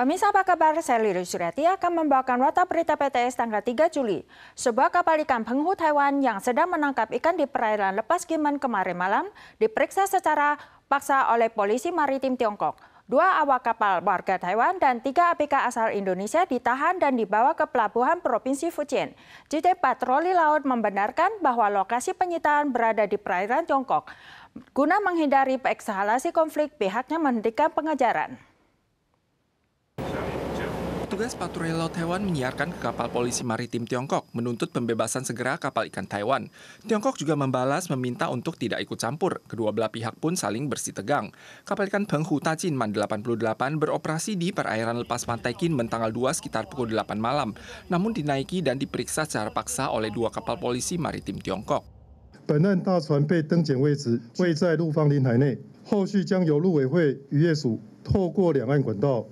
Pemirsa apa kabar? Saya Liru Suryati akan membawakan Wata Berita PTS tanggal 3 Juli. Sebuah kapal ikan penghu Taiwan yang sedang menangkap ikan di perairan lepas Gimen kemarin malam diperiksa secara paksa oleh polisi maritim Tiongkok. Dua awak kapal warga Taiwan dan tiga APK asal Indonesia ditahan dan dibawa ke pelabuhan Provinsi Fujian. JT Patroli Laut membenarkan bahwa lokasi penyitaan berada di perairan Tiongkok. Guna menghindari ekshalasi konflik, pihaknya menghentikan pengejaran. Petugas patroli laut hewan menyiarkan ke kapal polisi maritim Tiongkok menuntut pembebasan segera kapal ikan Taiwan. Tiongkok juga membalas meminta untuk tidak ikut campur. Kedua belah pihak pun saling bersih tegang. Kapal ikan Penghu Tacin Man 88 beroperasi di perairan lepas pantai Kinmen tanggal 2 sekitar pukul 8 malam, namun dinaiki dan diperiksa secara paksa oleh dua kapal polisi maritim Tiongkok. 本案大船被登检位置位在陆方领海内，后续将由陆委会渔业署透过两岸管道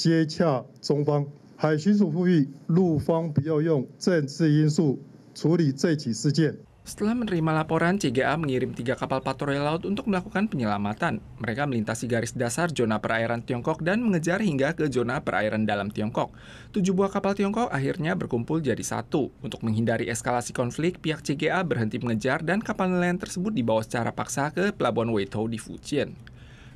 接洽中方。海巡署呼吁陆方不要用政治因素处理这起事件。Setelah menerima laporan, CGA mengirim tiga kapal patroli laut untuk melakukan penyelamatan. Mereka melintasi garis dasar zona perairan Tiongkok dan mengejar hingga ke zona perairan dalam Tiongkok. Tujuh buah kapal Tiongkok akhirnya berkumpul jadi satu. Untuk menghindari eskalasi konflik, pihak CGA berhenti mengejar dan kapal nelayan tersebut dibawa secara paksa ke Pelabuhan Weitou di Fujian.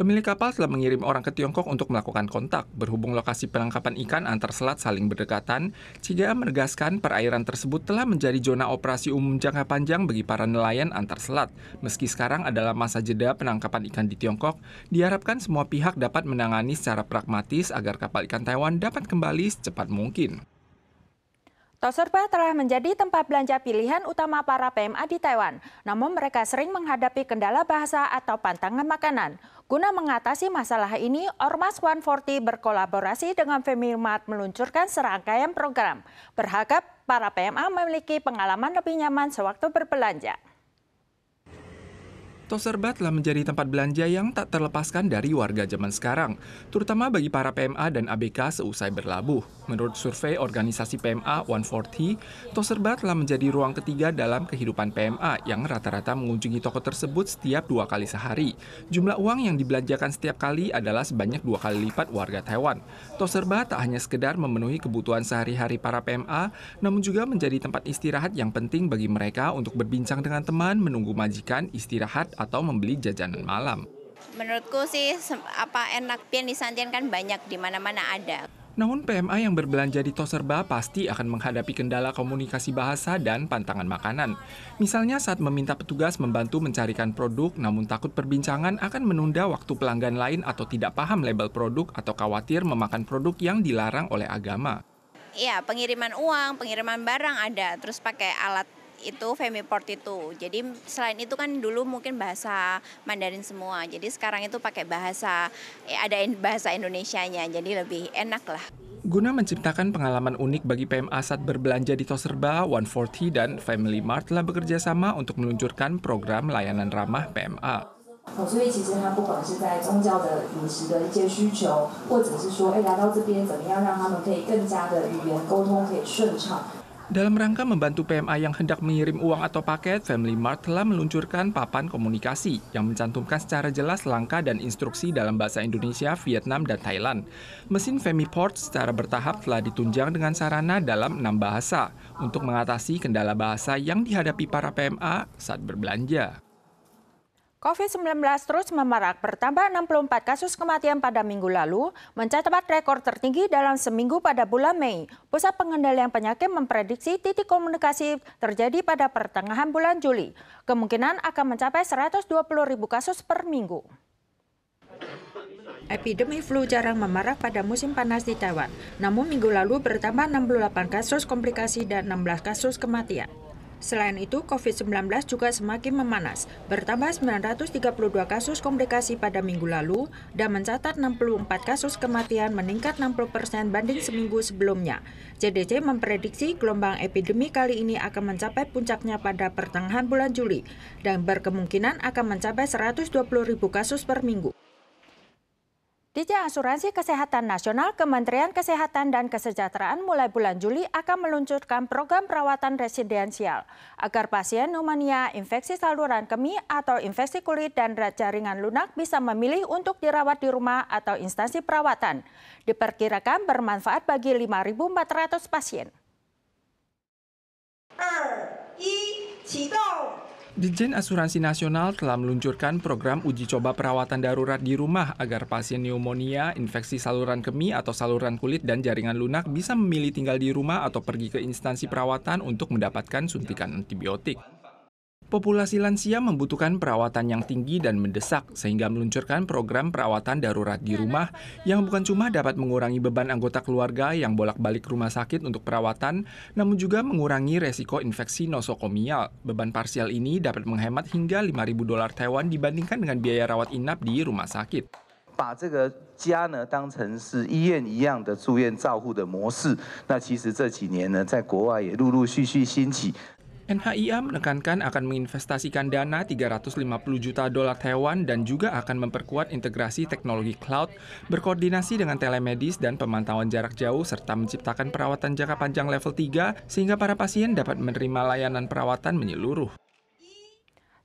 Pemilik kapal telah mengirim orang ke Tiongkok untuk melakukan kontak. Berhubung lokasi penangkapan ikan antar selat saling berdekatan, CGA menegaskan perairan tersebut telah menjadi zona operasi umum jangka panjang bagi para nelayan antar selat. Meski sekarang adalah masa jeda penangkapan ikan di Tiongkok, diharapkan semua pihak dapat menangani secara pragmatis agar kapal ikan Taiwan dapat kembali secepat mungkin. Toserba telah menjadi tempat belanja pilihan utama para PMA di Taiwan. Namun mereka sering menghadapi kendala bahasa atau pantangan makanan. Guna mengatasi masalah ini, Ormas 140 berkolaborasi dengan Femimart meluncurkan serangkaian program. Berharap para PMA memiliki pengalaman lebih nyaman sewaktu berbelanja. Toserba telah menjadi tempat belanja yang tak terlepaskan dari warga zaman sekarang, terutama bagi para PMA dan ABK seusai berlabuh. Menurut survei organisasi PMA 140, Toserba telah menjadi ruang ketiga dalam kehidupan PMA yang rata-rata mengunjungi toko tersebut setiap dua kali sehari. Jumlah uang yang dibelanjakan setiap kali adalah sebanyak dua kali lipat warga Taiwan. Toserba tak hanya sekedar memenuhi kebutuhan sehari-hari para PMA, namun juga menjadi tempat istirahat yang penting bagi mereka untuk berbincang dengan teman, menunggu majikan, istirahat, atau membeli jajanan malam. Menurutku sih apa enak Santian kan banyak di mana-mana ada. Namun PMA yang berbelanja di Toserba pasti akan menghadapi kendala komunikasi bahasa dan pantangan makanan. Misalnya saat meminta petugas membantu mencarikan produk namun takut perbincangan akan menunda waktu pelanggan lain atau tidak paham label produk atau khawatir memakan produk yang dilarang oleh agama. Iya, pengiriman uang, pengiriman barang ada, terus pakai alat itu Port itu. Jadi selain itu kan dulu mungkin bahasa Mandarin semua. Jadi sekarang itu pakai bahasa eh, ada bahasa Indonesianya. Jadi lebih enak lah. Guna menciptakan pengalaman unik bagi PMA saat berbelanja di Toserba, 140 dan Family Mart telah bekerja sama untuk meluncurkan program layanan ramah PMA. Dalam rangka membantu PMA yang hendak mengirim uang atau paket, Family Mart telah meluncurkan papan komunikasi yang mencantumkan secara jelas langkah dan instruksi dalam bahasa Indonesia, Vietnam, dan Thailand. Mesin Femiport secara bertahap telah ditunjang dengan sarana dalam enam bahasa untuk mengatasi kendala bahasa yang dihadapi para PMA saat berbelanja. COVID-19 terus memarak, bertambah 64 kasus kematian pada minggu lalu, mencatat rekor tertinggi dalam seminggu pada bulan Mei. Pusat Pengendalian Penyakit memprediksi titik komunikasi terjadi pada pertengahan bulan Juli. Kemungkinan akan mencapai 120 ribu kasus per minggu. Epidemi flu jarang memarak pada musim panas di Taiwan, namun minggu lalu bertambah 68 kasus komplikasi dan 16 kasus kematian. Selain itu, COVID-19 juga semakin memanas, bertambah 932 kasus komplikasi pada minggu lalu dan mencatat 64 kasus kematian meningkat 60% persen banding seminggu sebelumnya. CDC memprediksi gelombang epidemi kali ini akan mencapai puncaknya pada pertengahan bulan Juli dan berkemungkinan akan mencapai 120 ribu kasus per minggu. Ditjen Asuransi Kesehatan Nasional Kementerian Kesehatan dan Kesejahteraan mulai bulan Juli akan meluncurkan program perawatan residensial agar pasien pneumonia, infeksi saluran kemih atau infeksi kulit dan jaringan lunak bisa memilih untuk dirawat di rumah atau instansi perawatan. Diperkirakan bermanfaat bagi 5.400 pasien. Dijen Asuransi Nasional telah meluncurkan program uji coba perawatan darurat di rumah agar pasien pneumonia, infeksi saluran kemih atau saluran kulit dan jaringan lunak bisa memilih tinggal di rumah atau pergi ke instansi perawatan untuk mendapatkan suntikan antibiotik populasi lansia membutuhkan perawatan yang tinggi dan mendesak sehingga meluncurkan program perawatan darurat di rumah yang bukan cuma dapat mengurangi beban anggota keluarga yang bolak-balik rumah sakit untuk perawatan, namun juga mengurangi resiko infeksi nosokomial. Beban parsial ini dapat menghemat hingga 5.000 dolar Taiwan dibandingkan dengan biaya rawat inap di rumah sakit. 把这个家呢当成是医院一样的住院照护的模式，那其实这几年呢，在国外也陆陆续续兴起。NHIA menekankan akan menginvestasikan dana 350 juta dolar Taiwan dan juga akan memperkuat integrasi teknologi cloud, berkoordinasi dengan telemedis dan pemantauan jarak jauh, serta menciptakan perawatan jangka panjang level 3 sehingga para pasien dapat menerima layanan perawatan menyeluruh.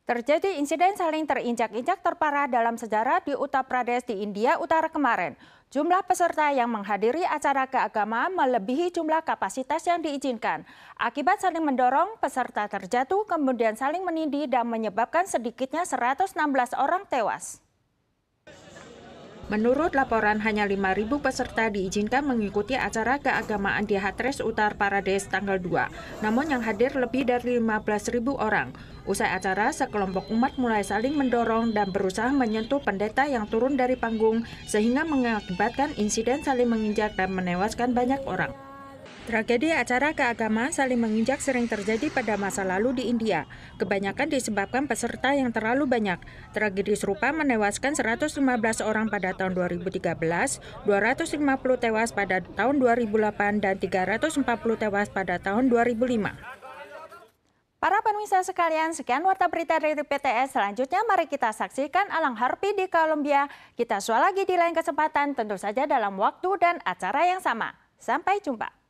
Terjadi insiden saling terinjak-injak terparah dalam sejarah di Uttar Pradesh di India Utara kemarin. Jumlah peserta yang menghadiri acara keagamaan melebihi jumlah kapasitas yang diizinkan. Akibat saling mendorong, peserta terjatuh kemudian saling menindih dan menyebabkan sedikitnya 116 orang tewas. Menurut laporan, hanya 5.000 peserta diizinkan mengikuti acara keagamaan di Hatres Utar Parades tanggal 2. Namun yang hadir lebih dari 15.000 orang. Usai acara, sekelompok umat mulai saling mendorong dan berusaha menyentuh pendeta yang turun dari panggung sehingga mengakibatkan insiden saling menginjak dan menewaskan banyak orang. Tragedi acara keagamaan saling menginjak sering terjadi pada masa lalu di India. Kebanyakan disebabkan peserta yang terlalu banyak. Tragedi serupa menewaskan 115 orang pada tahun 2013, 250 tewas pada tahun 2008, dan 340 tewas pada tahun 2005. Para pemirsa sekalian, sekian warta berita dari PTS. Selanjutnya mari kita saksikan Alang Harpi di Kolombia. Kita sual lagi di lain kesempatan, tentu saja dalam waktu dan acara yang sama. Sampai jumpa.